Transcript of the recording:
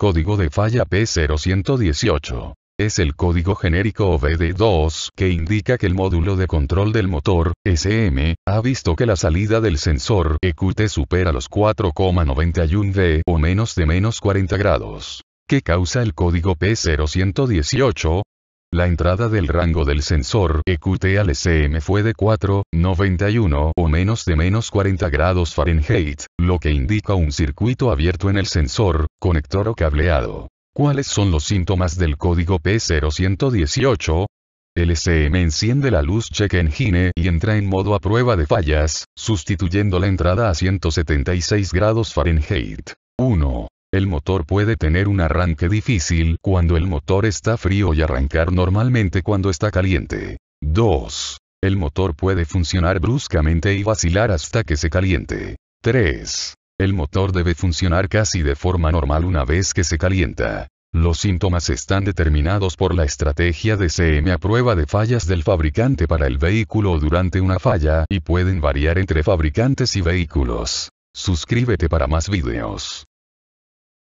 Código de falla P0118. Es el código genérico OBD2 que indica que el módulo de control del motor, SM, ha visto que la salida del sensor EQT supera los 4,91 V o menos de menos 40 grados. ¿Qué causa el código P0118? La entrada del rango del sensor EQT al SM fue de 4,91 o menos de menos 40 grados Fahrenheit, lo que indica un circuito abierto en el sensor, conector o cableado. ¿Cuáles son los síntomas del código P0118? El SM enciende la luz check engine y entra en modo a prueba de fallas, sustituyendo la entrada a 176 grados Fahrenheit. 1. El motor puede tener un arranque difícil cuando el motor está frío y arrancar normalmente cuando está caliente. 2. El motor puede funcionar bruscamente y vacilar hasta que se caliente. 3. El motor debe funcionar casi de forma normal una vez que se calienta. Los síntomas están determinados por la estrategia de CM a prueba de fallas del fabricante para el vehículo durante una falla y pueden variar entre fabricantes y vehículos. Suscríbete para más videos.